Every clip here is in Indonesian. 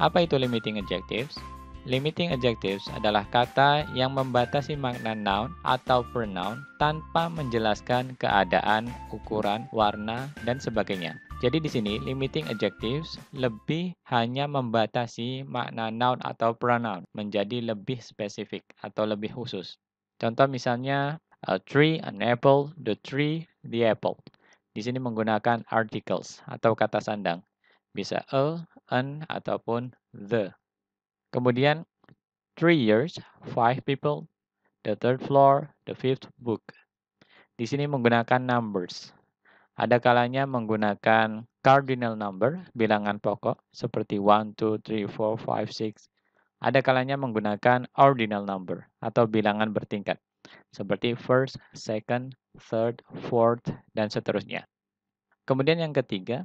Apa itu limiting adjectives? Limiting adjectives adalah kata yang membatasi makna noun atau pronoun tanpa menjelaskan keadaan, ukuran, warna, dan sebagainya. Jadi di sini limiting adjectives lebih hanya membatasi makna noun atau pronoun menjadi lebih spesifik atau lebih khusus. Contoh misalnya a tree, an apple, the tree, the apple. Di sini menggunakan articles atau kata sandang bisa a, an, ataupun the. Kemudian, three years, five people, the third floor, the fifth book. Di sini menggunakan numbers. Ada kalanya menggunakan cardinal number, bilangan pokok, seperti 1, 2, 3, 4, 5, 6. Ada kalanya menggunakan ordinal number, atau bilangan bertingkat, seperti first, second, third, fourth, dan seterusnya. Kemudian yang ketiga,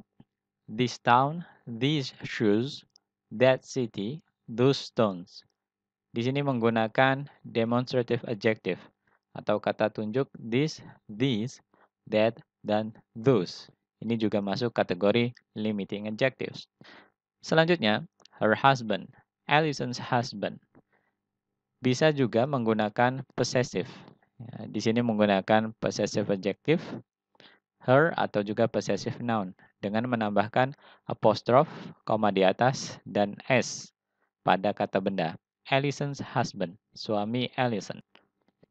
this town, these shoes, that city, those stones. Di sini menggunakan demonstrative adjective atau kata tunjuk this, these, that, dan those. Ini juga masuk kategori limiting adjectives. Selanjutnya, her husband, Allison's husband. Bisa juga menggunakan possessive. Ya, di sini menggunakan possessive adjective her atau juga possessive noun dengan menambahkan apostrof, koma di atas, dan s pada kata benda. Allison's husband, suami Allison.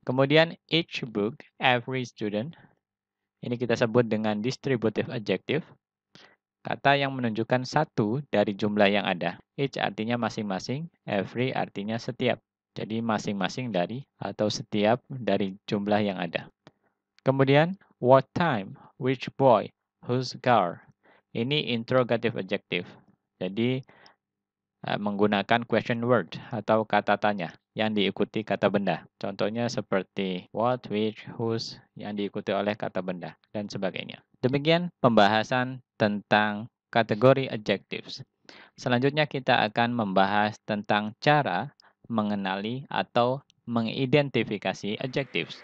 Kemudian each book, every student. Ini kita sebut dengan distributive adjective. Kata yang menunjukkan satu dari jumlah yang ada. Each artinya masing-masing, every artinya setiap. Jadi masing-masing dari atau setiap dari jumlah yang ada. Kemudian, what time? which boy, whose car. Ini interrogative adjective. Jadi eh, menggunakan question word atau kata tanya yang diikuti kata benda. Contohnya seperti what, which, whose yang diikuti oleh kata benda dan sebagainya. Demikian pembahasan tentang kategori adjectives. Selanjutnya kita akan membahas tentang cara mengenali atau mengidentifikasi adjectives.